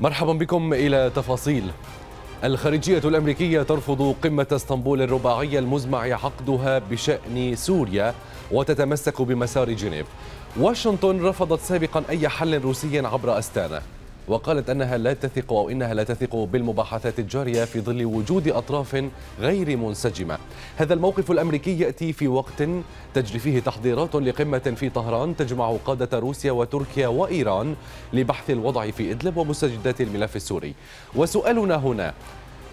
مرحبا بكم إلى تفاصيل الخارجية الأمريكية ترفض قمة اسطنبول الرباعية المزمع عقدها بشأن سوريا وتتمسك بمسار جنيف واشنطن رفضت سابقا أي حل روسي عبر أستانا وقالت أنها لا تثق أو إنها لا تثق بالمباحثات الجارية في ظل وجود أطراف غير منسجمة هذا الموقف الأمريكي يأتي في وقت تجري فيه تحضيرات لقمة في طهران تجمع قادة روسيا وتركيا وإيران لبحث الوضع في إدلب ومستجدات الملف السوري وسؤالنا هنا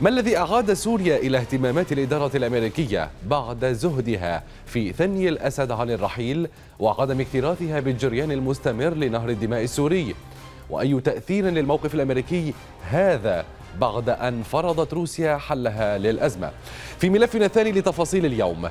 ما الذي أعاد سوريا إلى اهتمامات الإدارة الأمريكية بعد زهدها في ثني الأسد عن الرحيل وعدم اكتراثها بالجريان المستمر لنهر الدماء السوري؟ وأي تأثير للموقف الأمريكي هذا بعد أن فرضت روسيا حلها للأزمة في ملفنا الثاني لتفاصيل اليوم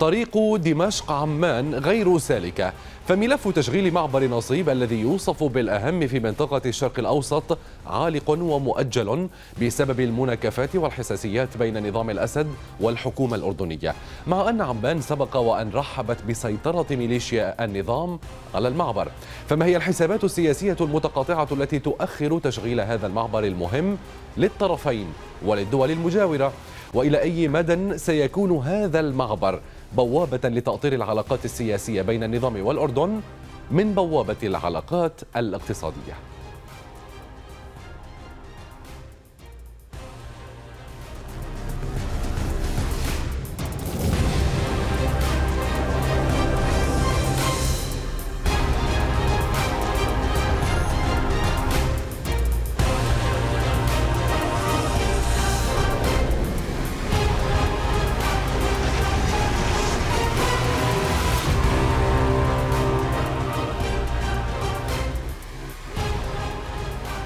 طريق دمشق عمان غير سالكة فملف تشغيل معبر نصيب الذي يوصف بالأهم في منطقة الشرق الأوسط عالق ومؤجل بسبب المناكفات والحساسيات بين نظام الأسد والحكومة الأردنية مع أن عمان سبق وأن رحبت بسيطرة ميليشيا النظام على المعبر فما هي الحسابات السياسية المتقاطعة التي تؤخر تشغيل هذا المعبر المهم للطرفين وللدول المجاورة وإلى أي مدى سيكون هذا المعبر بوابة لتأطير العلاقات السياسية بين النظام والأردن من بوابة العلاقات الاقتصادية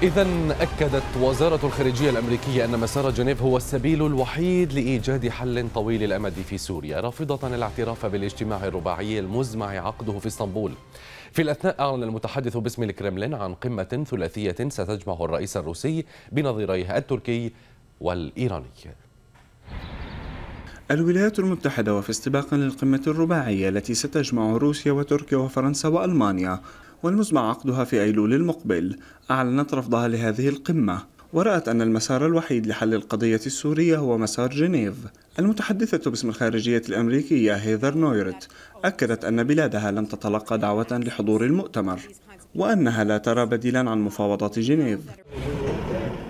إذا أكدت وزارة الخارجية الأمريكية أن مسار جنيف هو السبيل الوحيد لإيجاد حل طويل الأمد في سوريا رافضة الاعتراف بالاجتماع الرباعي المزمع عقده في اسطنبول في الأثناء أعلن المتحدث باسم الكرملين عن قمة ثلاثية ستجمع الرئيس الروسي بنظيريه التركي والإيراني الولايات المتحدة وفي استباق للقمة الرباعية التي ستجمع روسيا وتركيا وفرنسا وألمانيا والمزمع عقدها في أيلول المقبل أعلنت رفضها لهذه القمة ورأت أن المسار الوحيد لحل القضية السورية هو مسار جنيف المتحدثة باسم الخارجية الأمريكية هيذر نويرت أكدت أن بلادها لم تتلقى دعوة لحضور المؤتمر وأنها لا ترى بديلا عن مفاوضات جنيف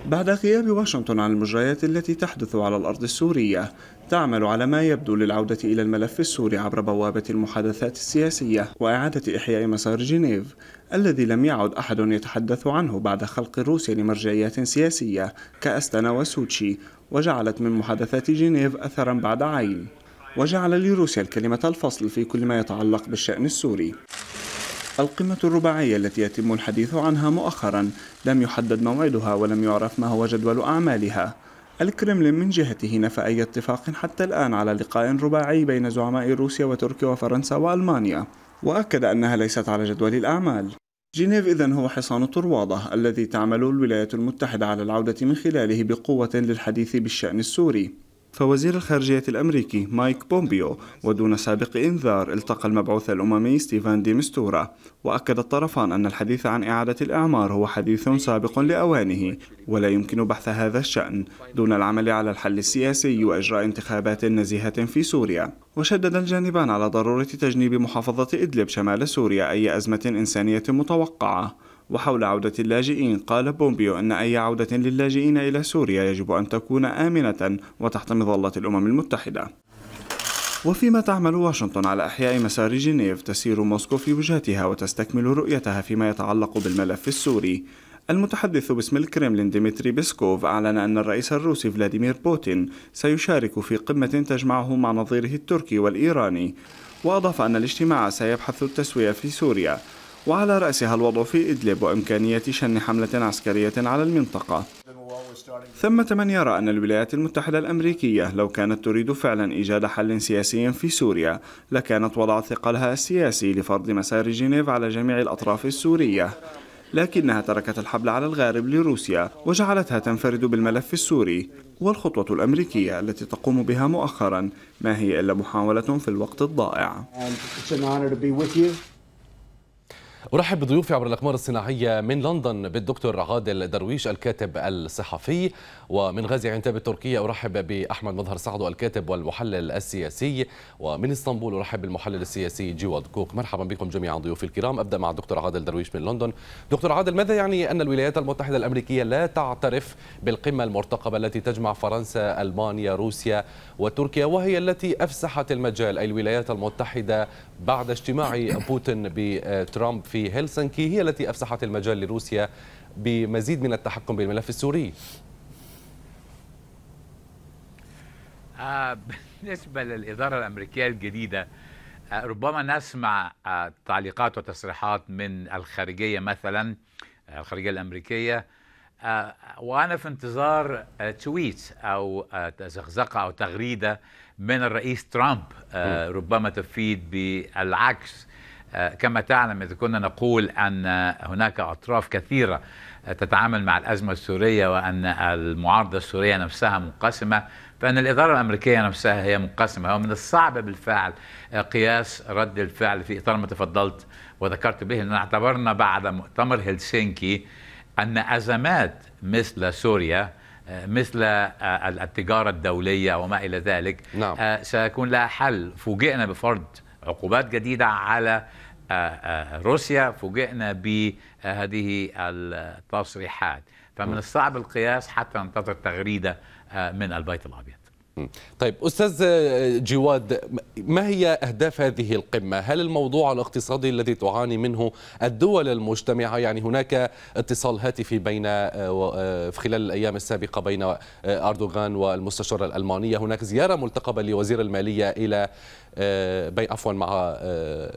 بعد غياب واشنطن عن المجريات التي تحدث على الأرض السورية تعمل على ما يبدو للعودة إلى الملف السوري عبر بوابة المحادثات السياسية وإعادة إحياء مسار جنيف الذي لم يعد أحد يتحدث عنه بعد خلق روسيا لمرجعيات سياسية كأستنا وسوتشي وجعلت من محادثات جنيف أثرا بعد عين وجعل لروسيا الكلمة الفصل في كل ما يتعلق بالشأن السوري القمة الرباعية التي يتم الحديث عنها مؤخرا لم يحدد موعدها ولم يعرف ما هو جدول أعمالها الكرملين من جهته نفى أي اتفاق حتى الآن على لقاء رباعي بين زعماء روسيا وتركيا وفرنسا وألمانيا وأكد أنها ليست على جدول الأعمال جنيف إذن هو حصان طروادة الذي تعمل الولايات المتحدة على العودة من خلاله بقوة للحديث بالشأن السوري فوزير الخارجية الأمريكي مايك بومبيو ودون سابق إنذار التقى المبعوث الأممي ستيفان دي مستورا وأكد الطرفان أن الحديث عن إعادة الإعمار هو حديث سابق لأوانه ولا يمكن بحث هذا الشأن دون العمل على الحل السياسي وإجراء انتخابات نزيهة في سوريا وشدد الجانبان على ضرورة تجنيب محافظة إدلب شمال سوريا أي أزمة إنسانية متوقعة وحول عودة اللاجئين قال بومبيو أن أي عودة للاجئين إلى سوريا يجب أن تكون آمنة وتحت مظلة الأمم المتحدة وفيما تعمل واشنطن على إحياء مسار جنيف تسير موسكو في وجهتها وتستكمل رؤيتها فيما يتعلق بالملف السوري المتحدث باسم الكرملين ديمتري بيسكوف أعلن أن الرئيس الروسي فلاديمير بوتين سيشارك في قمة تجمعه مع نظيره التركي والإيراني وأضاف أن الاجتماع سيبحث التسوية في سوريا وعلى رأسها الوضع في إدلب وإمكانية شن حملة عسكرية على المنطقة ثم من يرى أن الولايات المتحدة الأمريكية لو كانت تريد فعلا إيجاد حل سياسي في سوريا لكانت وضعت ثقلها السياسي لفرض مسار جنيف على جميع الأطراف السورية لكنها تركت الحبل على الغارب لروسيا وجعلتها تنفرد بالملف السوري والخطوة الأمريكية التي تقوم بها مؤخرا ما هي إلا محاولة في الوقت الضائع أرحب بضيوفي عبر الأقمار الصناعية من لندن بالدكتور عادل درويش الكاتب الصحفي ومن غازي عنتاب التركية أرحب بأحمد مظهر سعدو الكاتب والمحلل السياسي ومن اسطنبول أرحب بالمحلل السياسي جواد كوك مرحبا بكم جميعا ضيوفي الكرام أبدأ مع الدكتور عادل درويش من لندن دكتور عادل ماذا يعني أن الولايات المتحدة الأمريكية لا تعترف بالقمة المرتقبة التي تجمع فرنسا ألمانيا روسيا وتركيا وهي التي أفسحت المجال أي الولايات المتحدة بعد اجتماع بوتين بترامب في هلسنكي هي التي أفسحت المجال لروسيا بمزيد من التحكم بالملف السوري آه، بالنسبة للإدارة الأمريكية الجديدة آه، ربما نسمع آه، تعليقات وتصريحات من الخارجية مثلا الخارجية الأمريكية آه، وانا في انتظار آه، تويت او آه، زغزقه او تغريده من الرئيس ترامب ربما تفيد بالعكس كما تعلم اذا كنا نقول ان هناك اطراف كثيره تتعامل مع الازمه السوريه وان المعارضه السوريه نفسها منقسمه فان الاداره الامريكيه نفسها هي منقسمه ومن الصعب بالفعل قياس رد الفعل في اطار ما تفضلت وذكرت به ان اعتبرنا بعد مؤتمر هلسنكي أن أزمات مثل سوريا آه، مثل آه، التجارة الدولية وما إلى ذلك نعم. آه، سيكون لها حل فوجئنا بفرض عقوبات جديدة على روسيا فوجئنا بهذه التصريحات فمن نعم. الصعب القياس حتى ننتظر تغريدة من البيت الأبيض طيب أستاذ جواد ما هي أهداف هذه القمة؟ هل الموضوع الاقتصادي الذي تعاني منه الدول المجتمعة يعني هناك اتصال هاتفي بين آه، آه، في خلال الأيام السابقة بين آه، أردوغان والمستشارة الألمانية هناك زيارة ملتقبة لوزير المالية إلى آه، عفوا مع آه،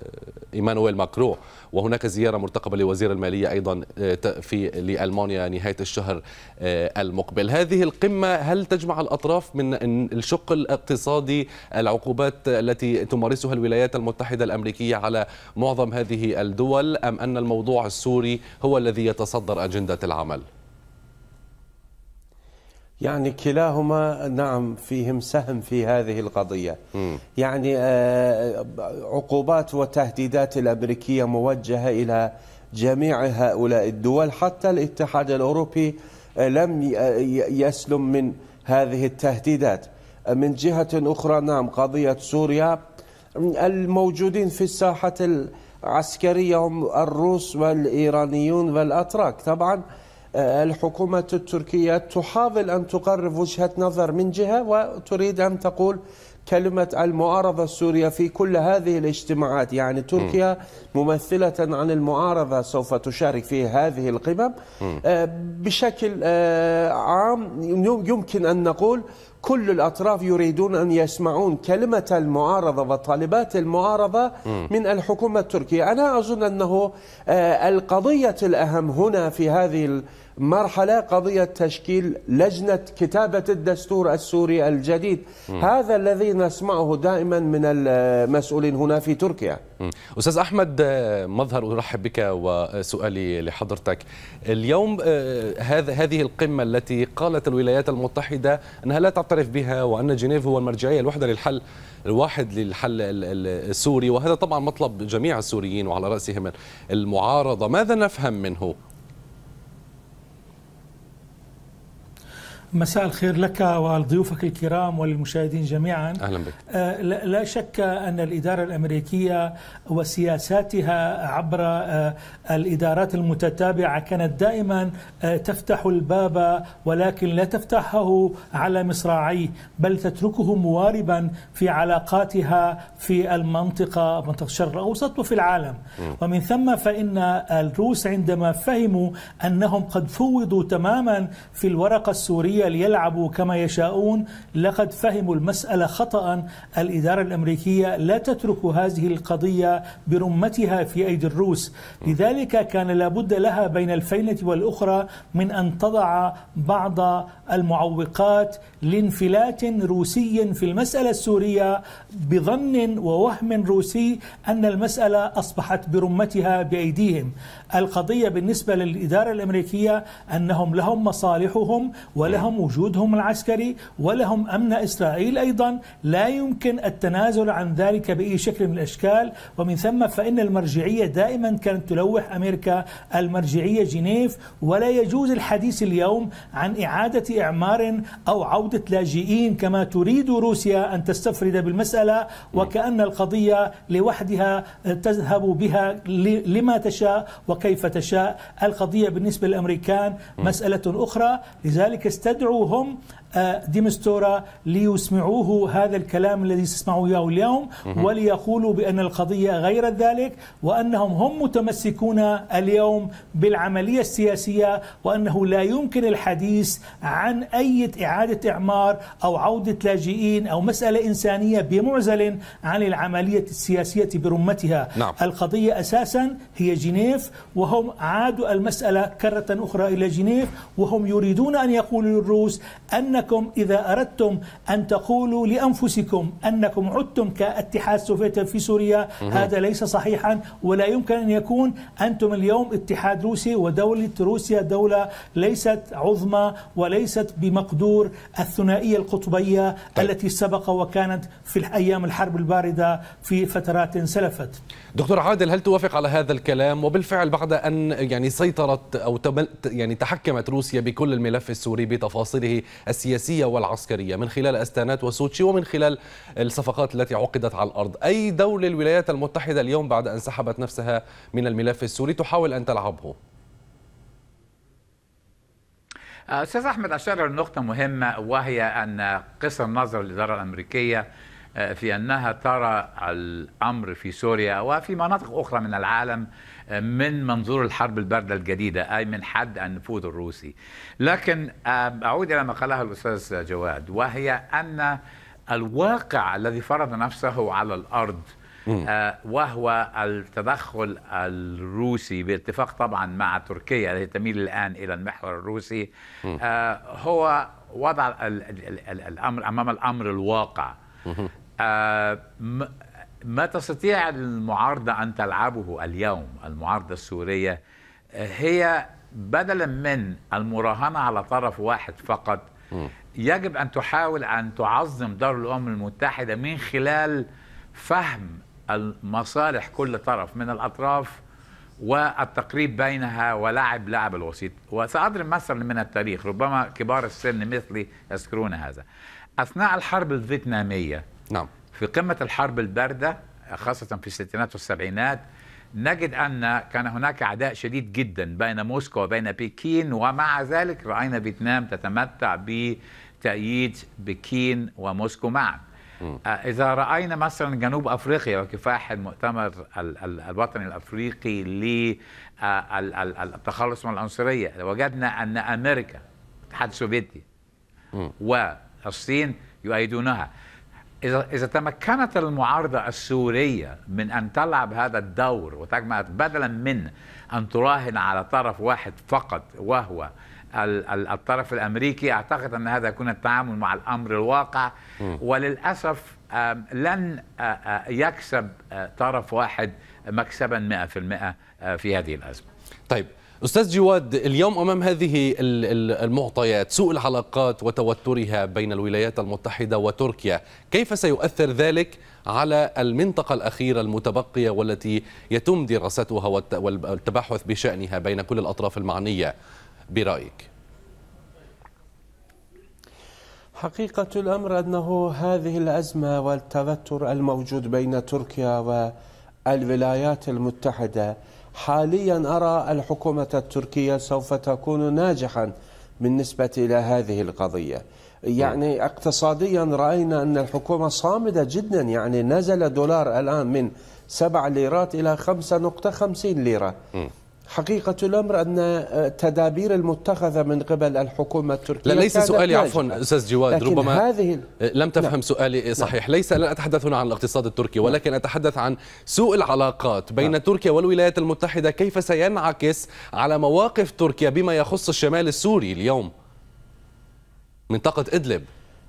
ايمانويل ماكرو وهناك زياره مرتقبه لوزير الماليه ايضا آه، في لالمانيا نهايه الشهر المقبل هذه القمه هل تجمع الاطراف من الشق الاقتصادي العقوبات التي تمارسها الولايات المتحده الامريكيه على معظم هذه الدول ام ان الموضوع السوري هو الذي يتصدر اجنده العمل يعني كلاهما نعم فيهم سهم في هذه القضية م. يعني آه، عقوبات وتهديدات الأمريكية موجهة إلى جميع هؤلاء الدول حتى الاتحاد الأوروبي آه، لم آه، يسلم من هذه التهديدات من جهة أخرى نعم قضية سوريا الموجودين في الساحة العسكرية هم الروس والإيرانيون والأتراك طبعا آه، الحكومة التركية تحاول أن تقرب وجهة نظر من جهة وتريد أن تقول كلمة المعارضة السورية في كل هذه الاجتماعات يعني تركيا ممثلة عن المعارضة سوف تشارك في هذه القمم آه، بشكل آه، عام يمكن أن نقول كل الأطراف يريدون أن يسمعون كلمة المعارضة وطالبات المعارضة من الحكومة التركية أنا أظن أنه آه، القضية الأهم هنا في هذه مرحلة قضية تشكيل لجنة كتابة الدستور السوري الجديد م. هذا الذي نسمعه دائما من المسؤولين هنا في تركيا أستاذ أحمد آه، مظهر أرحب بك وسؤالي لحضرتك اليوم آه، هذا هذه القمة التي قالت الولايات المتحدة أنها لا تعترف بها وأن جنيف هو المرجعية الوحدة للحل الواحد للحل السوري وهذا طبعا مطلب جميع السوريين وعلى رأسهم المعارضة ماذا نفهم منه مساء الخير لك ولضيوفك الكرام وللمشاهدين جميعا أهلا بك آه، لا شك أن الإدارة الأمريكية وسياساتها عبر آه، الإدارات المتتابعة كانت دائما آه، تفتح الباب ولكن لا تفتحه على مصراعيه بل تتركه مواربا في علاقاتها في المنطقة منطقة الشرق الأوسط وفي العالم ومن ثم فإن الروس عندما فهموا أنهم قد فوضوا تماما في الورقة السورية الرجال يلعبوا كما يشاءون لقد فهموا المسألة خطأ الإدارة الأمريكية لا تترك هذه القضية برمتها في أيدي الروس لذلك كان لابد لها بين الفينة والأخرى من أن تضع بعض المعوقات لانفلات روسي في المسألة السورية بظن ووهم روسي أن المسألة أصبحت برمتها بأيديهم القضية بالنسبة للإدارة الأمريكية أنهم لهم مصالحهم ولهم وجودهم العسكري ولهم أمن إسرائيل أيضا لا يمكن التنازل عن ذلك بأي شكل من الأشكال ومن ثم فإن المرجعية دائما كانت تلوح أمريكا المرجعية جنيف ولا يجوز الحديث اليوم عن إعادة إعمار أو عودة لاجئين كما تريد روسيا أن تستفرد بالمسألة وكأن القضية لوحدها تذهب بها لما تشاء وكيف تشاء القضية بالنسبة للأمريكان مسألة أخرى لذلك استدعوا هم ديمستورا ليسمعوه هذا الكلام الذي تسمعوا اياه اليوم وليقولوا بان القضيه غير ذلك وانهم هم متمسكون اليوم بالعمليه السياسيه وانه لا يمكن الحديث عن اي اعاده اعمار او عوده لاجئين او مساله انسانيه بمعزل عن العمليه السياسيه برمتها نعم. القضيه اساسا هي جنيف وهم عادوا المساله كره اخرى الى جنيف وهم يريدون ان يقولوا للروس ان أنكم إذا أردتم أن تقولوا لأنفسكم أنكم عدتم كاتحاد السوفيتي في سوريا هذا ليس صحيحا ولا يمكن أن يكون أنتم اليوم اتحاد روسي ودولة روسيا دولة ليست عظمى وليست بمقدور الثنائية القطبية طيب. التي سبق وكانت في أيام الحرب الباردة في فترات سلفت دكتور عادل هل توافق على هذا الكلام وبالفعل بعد أن يعني سيطرت أو يعني تحكمت روسيا بكل الملف السوري بتفاصيله السياسية السياسية والعسكرية من خلال أستانات وسوتشي ومن خلال الصفقات التي عقدت على الأرض أي دولة الولايات المتحدة اليوم بعد أن سحبت نفسها من الملف السوري تحاول أن تلعبه آه، أستاذ أحمد أشار لنقطة مهمة وهي أن قصر نظر الإدارة الأمريكية آه، في أنها ترى الأمر في سوريا وفي مناطق أخرى من العالم من منظور الحرب الباردة الجديدة أي من حد النفوذ الروسي لكن أعود إلى ما قاله الأستاذ جواد وهي أن الواقع الذي فرض نفسه على الأرض آه، وهو التدخل الروسي باتفاق طبعا مع تركيا التي تميل الآن إلى المحور الروسي آه، هو وضع الأمر أمام الأمر الواقع ما تستطيع المعارضة أن تلعبه اليوم المعارضة السورية هي بدلا من المراهنة على طرف واحد فقط يجب أن تحاول أن تعظم دور الأمم المتحدة من خلال فهم المصالح كل طرف من الأطراف والتقريب بينها ولعب لعب الوسيط وسأضرب مثلا من التاريخ ربما كبار السن مثلي يذكرون هذا أثناء الحرب الفيتنامية نعم في قمة الحرب الباردة خاصة في الستينات والسبعينات نجد أن كان هناك عداء شديد جدا بين موسكو وبين بكين ومع ذلك رأينا فيتنام تتمتع بتأييد بكين وموسكو معا آه، إذا رأينا مثلا جنوب أفريقيا وكفاح المؤتمر الوطني الأفريقي للتخلص آه، من العنصرية وجدنا أن أمريكا الاتحاد السوفيتي والصين يؤيدونها إذا إذا تمكنت المعارضة السورية من أن تلعب هذا الدور وتجمع بدلا من أن تراهن على طرف واحد فقط وهو الطرف الأمريكي أعتقد أن هذا يكون التعامل مع الأمر الواقع وللأسف لن يكسب طرف واحد مكسبا 100% في هذه الأزمة طيب استاذ جواد اليوم امام هذه المعطيات سوء العلاقات وتوترها بين الولايات المتحده وتركيا كيف سيؤثر ذلك على المنطقه الاخيره المتبقيه والتي يتم دراستها والتباحث بشانها بين كل الاطراف المعنيه برايك حقيقه الامر انه هذه الازمه والتوتر الموجود بين تركيا والولايات المتحده حاليا أرى الحكومة التركية سوف تكون ناجحا بالنسبة إلى هذه القضية يعني اقتصاديا رأينا أن الحكومة صامدة جدا يعني نزل دولار الآن من سبع ليرات إلى خمسة نقطة خمسين ليرة حقيقة الأمر أن التدابير آه، المتخذة من قبل الحكومة التركية لا ليس سؤالي عفوا أستاذ جواد ربما هذه آه، لم تفهم لا نعم. سؤالي نعم. صحيح لا ليس لا أتحدث هنا عن الاقتصاد التركي نعم. ولكن أتحدث عن سوء العلاقات بين لا تركيا والولايات المتحدة كيف سينعكس على مواقف تركيا بما يخص الشمال السوري اليوم منطقة إدلب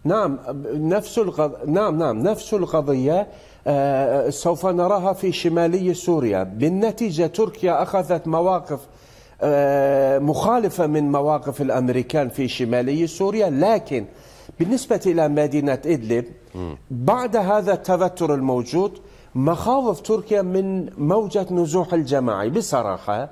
نعم نفس القض... نعم نعم نفس القضية آه، سوف نراها في شمالي سوريا بالنتيجة تركيا أخذت مواقف آه، مخالفة من مواقف الأمريكان في شمالي سوريا لكن بالنسبة إلى مدينة إدلب بعد هذا التوتر الموجود مخاوف تركيا من موجة نزوح الجماعي بصراحة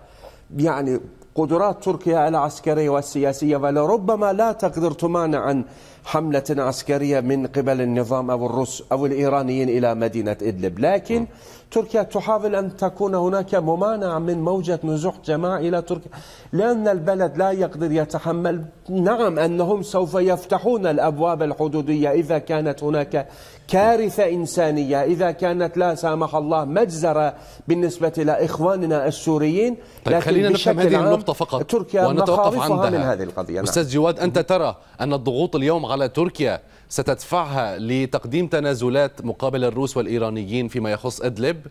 يعني قدرات تركيا العسكرية والسياسية ولربما لا تقدر تمانع عن حملة عسكرية من قبل النظام أو الروس أو الإيرانيين إلى مدينة إدلب لكن تركيا تحاول أن تكون هناك ممانعة من موجة نزوح جماعة إلى تركيا لأن البلد لا يقدر يتحمل نعم أنهم سوف يفتحون الأبواب الحدودية إذا كانت هناك كارثة إنسانية إذا كانت لا سامح الله مجزرة بالنسبة لإخواننا السوريين طيب لكن خلينا نفهم هذه النقطة فقط تركيا ونتوقف عندها من هذه القضية نعم. أستاذ جواد أنت ترى أن الضغوط اليوم على تركيا ستدفعها لتقديم تنازلات مقابل الروس والإيرانيين فيما يخص إدلب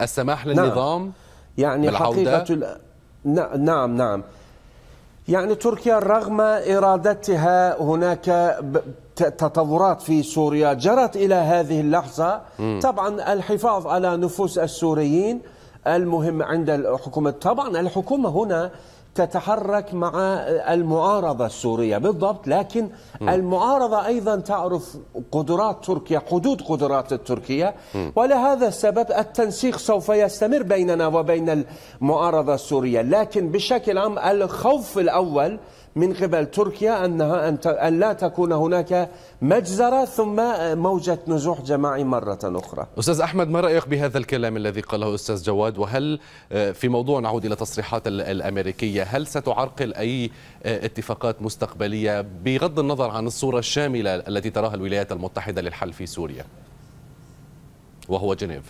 السماح نعم. للنظام نعم. يعني بالعودة. حقيقة نعم نعم يعني تركيا رغم إرادتها هناك تطورات في سوريا جرت إلى هذه اللحظة م. طبعا الحفاظ على نفوس السوريين المهم عند الحكومة طبعا الحكومة هنا تتحرك مع المعارضة السورية بالضبط لكن م. المعارضة أيضا تعرف قدرات تركيا حدود قدرات التركية ولهذا السبب التنسيق سوف يستمر بيننا وبين المعارضة السورية لكن بشكل عام الخوف الأول من قبل تركيا أنها أن لا تكون هناك مجزرة ثم موجة نزوح جماعي مرة أخرى أستاذ أحمد ما رأيك بهذا الكلام الذي قاله أستاذ جواد وهل آه، في موضوع نعود إلى تصريحات الأمريكية هل ستعرقل أي آه، اتفاقات مستقبلية بغض النظر عن الصورة الشاملة التي تراها الولايات المتحدة للحل في سوريا وهو جنيف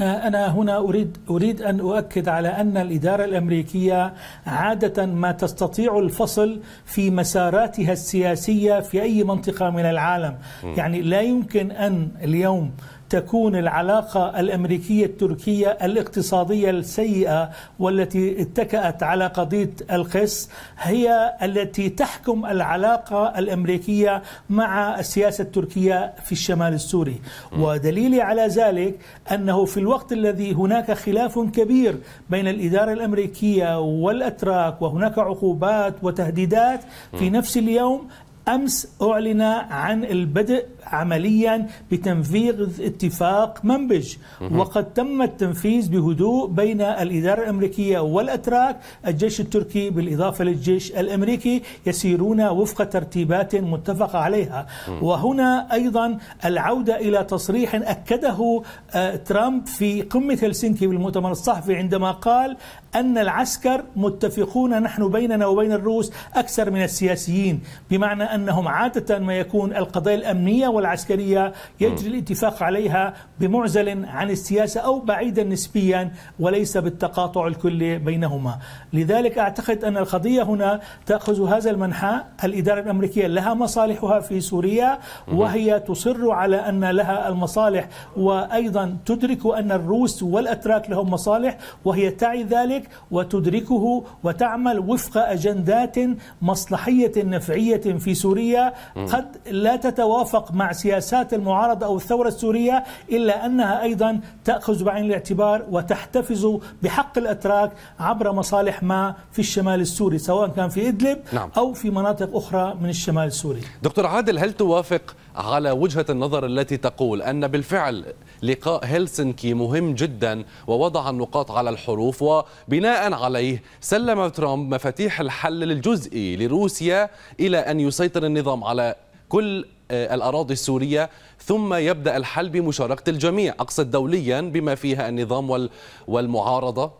آه، أنا هنا أريد أريد أن أؤكد على أن الإدارة الأمريكية عادة ما تستطيع الفصل في مساراتها السياسية في أي منطقة من العالم، يعني لا يمكن أن اليوم تكون العلاقة الأمريكية التركية الاقتصادية السيئة والتي اتكأت على قضية القس هي التي تحكم العلاقة الأمريكية مع السياسة التركية في الشمال السوري ودليلي على ذلك أنه في الوقت الذي هناك خلاف كبير بين الإدارة الأمريكية والأتراك وهناك عقوبات وتهديدات في نفس اليوم أمس أعلن عن البدء عمليا بتنفيذ اتفاق منبج وقد تم التنفيذ بهدوء بين الإدارة الأمريكية والأتراك الجيش التركي بالإضافة للجيش الأمريكي يسيرون وفق ترتيبات متفق عليها وهنا أيضا العودة إلى تصريح أكده آه، ترامب في قمة هلسنكي بالمؤتمر الصحفي عندما قال أن العسكر متفقون نحن بيننا وبين الروس أكثر من السياسيين بمعنى أنهم عادة ما يكون القضايا الأمنية العسكرية يجري الاتفاق عليها بمعزل عن السياسة أو بعيدا نسبيا وليس بالتقاطع الكلي بينهما لذلك أعتقد أن القضية هنا تأخذ هذا المنحى الإدارة الأمريكية لها مصالحها في سوريا وهي تصر على أن لها المصالح وأيضا تدرك أن الروس والأتراك لهم مصالح وهي تعي ذلك وتدركه وتعمل وفق أجندات مصلحية نفعية في سوريا قد لا تتوافق مع سياسات المعارضة أو الثورة السورية إلا أنها أيضا تأخذ بعين الاعتبار وتحتفظ بحق الأتراك عبر مصالح ما في الشمال السوري سواء كان في إدلب نعم. أو في مناطق أخرى من الشمال السوري دكتور عادل هل توافق على وجهة النظر التي تقول أن بالفعل لقاء هلسنكي مهم جدا ووضع النقاط على الحروف وبناء عليه سلم ترامب مفاتيح الحل الجزئي لروسيا إلى أن يسيطر النظام على كل آه، الأراضي السورية ثم يبدأ الحل بمشاركة الجميع أقصد دوليا بما فيها النظام والمعارضة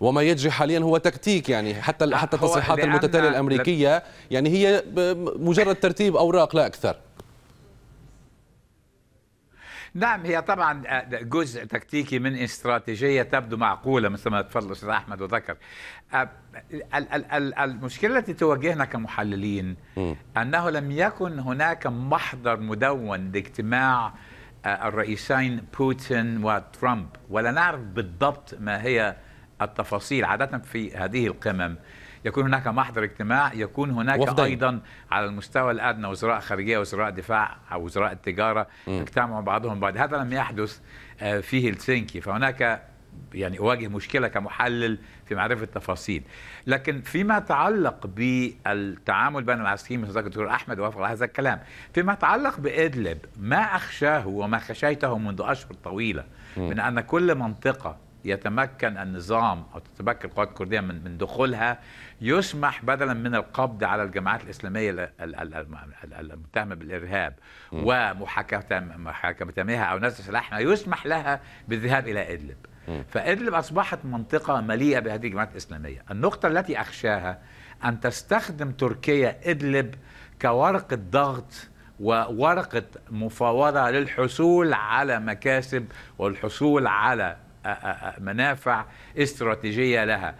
وما يجري حاليا هو تكتيك يعني حتى حتى التصريحات المتتاليه الامريكيه يعني هي مجرد ترتيب اوراق لا اكثر نعم هي طبعا آه، جزء تكتيكي من استراتيجية تبدو معقولة مثل ما تفضل أستاذ أحمد وذكر آه، المشكلة التي تواجهنا كمحللين أنه لم يكن هناك محضر مدون لاجتماع آه، الرئيسين بوتين وترامب ولا نعرف بالضبط ما هي التفاصيل عادة في هذه القمم يكون هناك محضر اجتماع يكون هناك وفضل. ايضا على المستوى الادنى وزراء خارجيه وزراء دفاع او وزراء التجاره اجتمعوا بعضهم بعد هذا لم يحدث آه، في هلسنكي فهناك يعني اواجه مشكله كمحلل في معرفه التفاصيل لكن فيما يتعلق بالتعامل بين العسكريين مثل الدكتور احمد وافق على هذا الكلام فيما يتعلق بادلب ما اخشاه وما خشيته منذ اشهر طويله من ان كل منطقه يتمكن النظام او تتمكن القوات الكرديه من من دخولها يسمح بدلا من القبض على الجماعات الاسلاميه المتهمه بالارهاب ومحاكمتها او نزع سلاحها يسمح لها بالذهاب الى ادلب فادلب اصبحت منطقه مليئه بهذه الجماعات الاسلاميه النقطه التي اخشاها ان تستخدم تركيا ادلب كورقه ضغط وورقه مفاوضه للحصول على مكاسب والحصول على منافع استراتيجية لها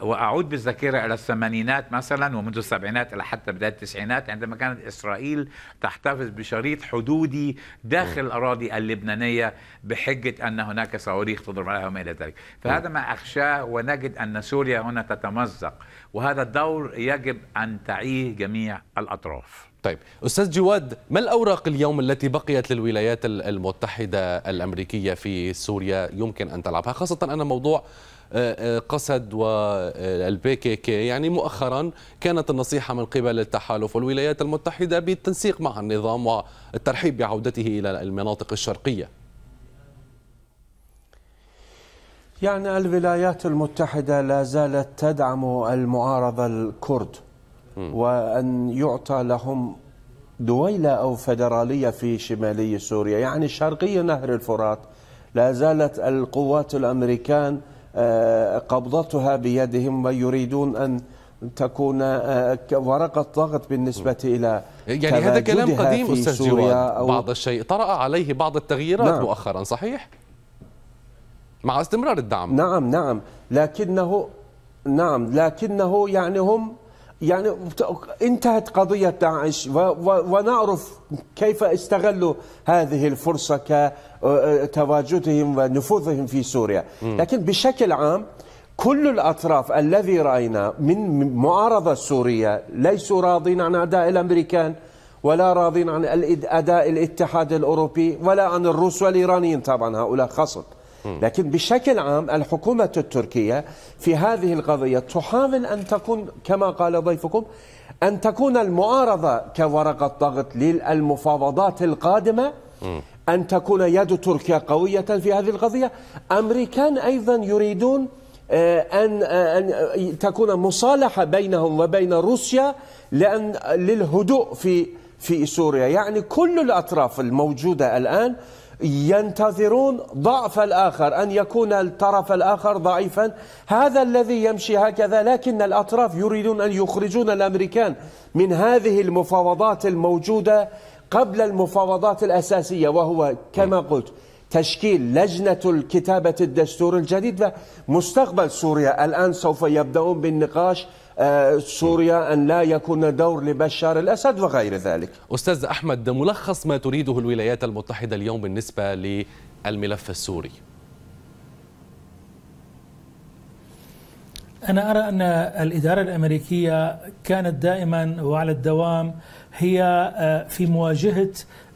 وأعود بالذاكرة إلى الثمانينات مثلا ومنذ السبعينات إلى حتى بداية التسعينات عندما كانت إسرائيل تحتفظ بشريط حدودي داخل الأراضي اللبنانية بحجة أن هناك صواريخ تضرب عليها وما إلى ذلك فهذا ما أخشاه ونجد أن سوريا هنا تتمزق وهذا الدور يجب أن تعيه جميع الأطراف طيب استاذ جواد ما الاوراق اليوم التي بقيت للولايات المتحده الامريكيه في سوريا يمكن ان تلعبها خاصه ان موضوع قسد والبي كي كي يعني مؤخرا كانت النصيحه من قبل التحالف والولايات المتحده بالتنسيق مع النظام والترحيب بعودته الى المناطق الشرقيه يعني الولايات المتحده لا زالت تدعم المعارضه الكرد وأن يعطى لهم دويلة أو فدرالية في شمالي سوريا يعني شرقي نهر الفرات لا زالت القوات الأمريكان آه، قبضتها بيدهم ويريدون أن تكون آه، ورقة ضغط بالنسبة إلى يعني هذا كلام قديم أستاذ جواد بعض الشيء طرأ عليه بعض التغييرات نعم. مؤخرا صحيح؟ مع استمرار الدعم نعم نعم لكنه نعم لكنه يعني هم يعني انتهت قضية داعش ونعرف كيف استغلوا هذه الفرصة كتواجدهم ونفوذهم في سوريا لكن بشكل عام كل الأطراف الذي رأينا من معارضة سورية ليسوا راضين عن أداء الأمريكان ولا راضين عن أداء الاتحاد الأوروبي ولا عن الروس والإيرانيين طبعا هؤلاء خصم لكن بشكل عام الحكومة التركية في هذه القضية تحاول أن تكون كما قال ضيفكم أن تكون المعارضة كورقة ضغط للمفاوضات القادمة أن تكون يد تركيا قوية في هذه القضية أمريكان أيضا يريدون آه، أن آه، أن تكون مصالحة بينهم وبين روسيا لأن للهدوء في في سوريا يعني كل الأطراف الموجودة الآن ينتظرون ضعف الآخر أن يكون الطرف الآخر ضعيفا هذا الذي يمشي هكذا لكن الأطراف يريدون أن يخرجون الأمريكان من هذه المفاوضات الموجودة قبل المفاوضات الأساسية وهو كما قلت تشكيل لجنة الكتابة الدستور الجديد ومستقبل سوريا الآن سوف يبدأون بالنقاش آه، سوريا أن لا يكون دور لبشار الأسد وغير ذلك أستاذ أحمد ملخص ما تريده الولايات المتحدة اليوم بالنسبة للملف السوري أنا أرى أن الإدارة الأمريكية كانت دائما وعلى الدوام هي آه، في مواجهة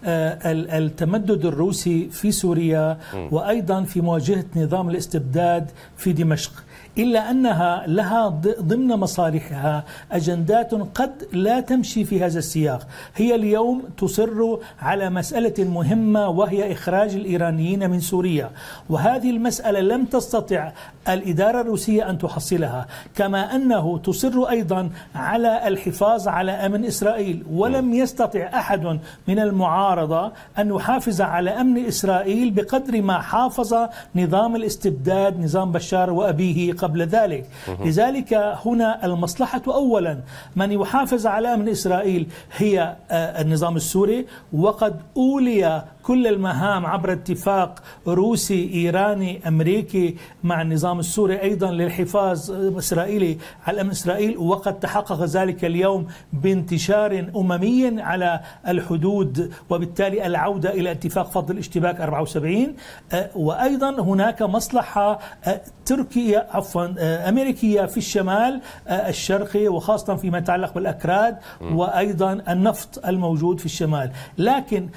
آه، التمدد الروسي في سوريا وايضا في مواجهه نظام الاستبداد في دمشق إلا أنها لها ضمن مصالحها أجندات قد لا تمشي في هذا السياق هي اليوم تصر على مسألة مهمة وهي إخراج الإيرانيين من سوريا وهذه المسألة لم تستطع الإدارة الروسية أن تحصلها كما أنه تصر أيضا على الحفاظ على أمن إسرائيل ولم يستطع أحد من المعارضة أن يحافظ على أمن إسرائيل بقدر ما حافظ نظام الاستبداد نظام بشار وأبيه قبل ذلك لذلك هنا المصلحة أولا من يحافظ على أمن إسرائيل هي آه، النظام السوري وقد أولي كل المهام عبر اتفاق روسي إيراني أمريكي مع النظام السوري أيضا للحفاظ إسرائيلي على الأمن إسرائيل وقد تحقق ذلك اليوم بانتشار أممي على الحدود وبالتالي العودة إلى اتفاق فض الاشتباك 74 أه، وأيضا هناك مصلحة أه، تركيا عفوا أه، أمريكية في الشمال الشرقي وخاصة فيما يتعلق بالأكراد وأيضا النفط الموجود في الشمال لكن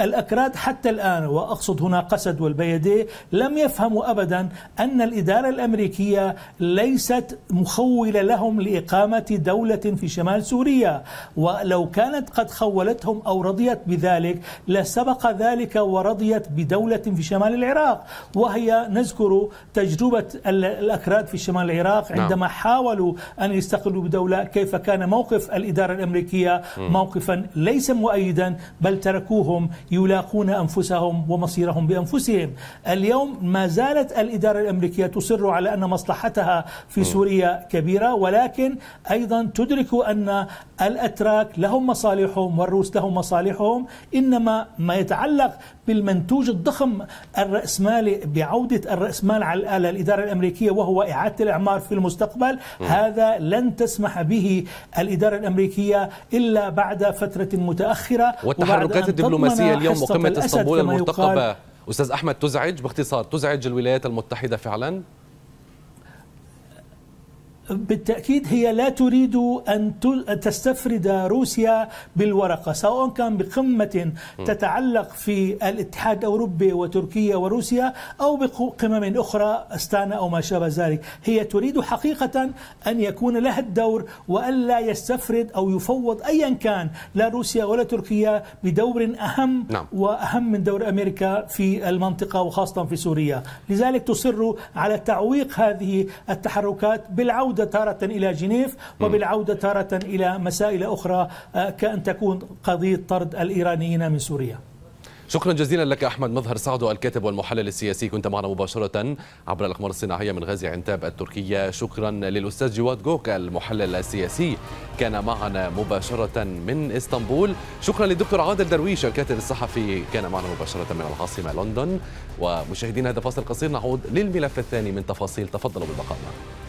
الأكراد الأكراد حتى الآن وأقصد هنا قسد والبيدي لم يفهموا أبدا أن الإدارة الأمريكية ليست مخولة لهم لإقامة دولة في شمال سوريا ولو كانت قد خولتهم أو رضيت بذلك لسبق ذلك ورضيت بدولة في شمال العراق وهي نذكر تجربة الأكراد في شمال العراق نعم. عندما حاولوا أن يستقلوا بدولة كيف كان موقف الإدارة الأمريكية موقفا ليس مؤيدا بل تركوهم يلاقون يلاقون أنفسهم ومصيرهم بأنفسهم اليوم ما زالت الإدارة الأمريكية تصر على أن مصلحتها في سوريا كبيرة ولكن أيضا تدرك أن الأتراك لهم مصالحهم والروس لهم مصالحهم إنما ما يتعلق بالمنتوج الضخم الرأسمالي بعودة الرأسمال على الآلة الإدارة الأمريكية وهو إعادة الإعمار في المستقبل هذا لن تسمح به الإدارة الأمريكية إلا بعد فترة متأخرة والتحركات الدبلوماسية اليوم وقمة اسطنبول المرتقبة أستاذ أحمد تزعج باختصار تزعج الولايات المتحدة فعلا بالتأكيد هي لا تريد أن تستفرد روسيا بالورقة سواء كان بقمة تتعلق في الاتحاد الأوروبي وتركيا وروسيا أو بقمم أخرى أستانا أو ما شابه ذلك هي تريد حقيقة أن يكون لها الدور وألا يستفرد أو يفوض أيا كان لا روسيا ولا تركيا بدور أهم نعم. وأهم من دور أمريكا في المنطقة وخاصة في سوريا لذلك تصر على تعويق هذه التحركات بالعودة بالعودة تارة إلى جنيف وبالعودة تارة إلى مسائل أخرى آه، كأن تكون قضية طرد الإيرانيين من سوريا شكرا جزيلا لك احمد مظهر سعدو الكاتب والمحلل السياسي كنت معنا مباشره عبر الاقمار الصناعيه من غازي عنتاب التركيه شكرا للاستاذ جواد جوك المحلل السياسي كان معنا مباشره من اسطنبول شكرا للدكتور عادل درويش الكاتب الصحفي كان معنا مباشره من العاصمه لندن ومشاهدينا هذا فاصل قصير نعود للملف الثاني من تفاصيل تفضلوا بالبقاء معنا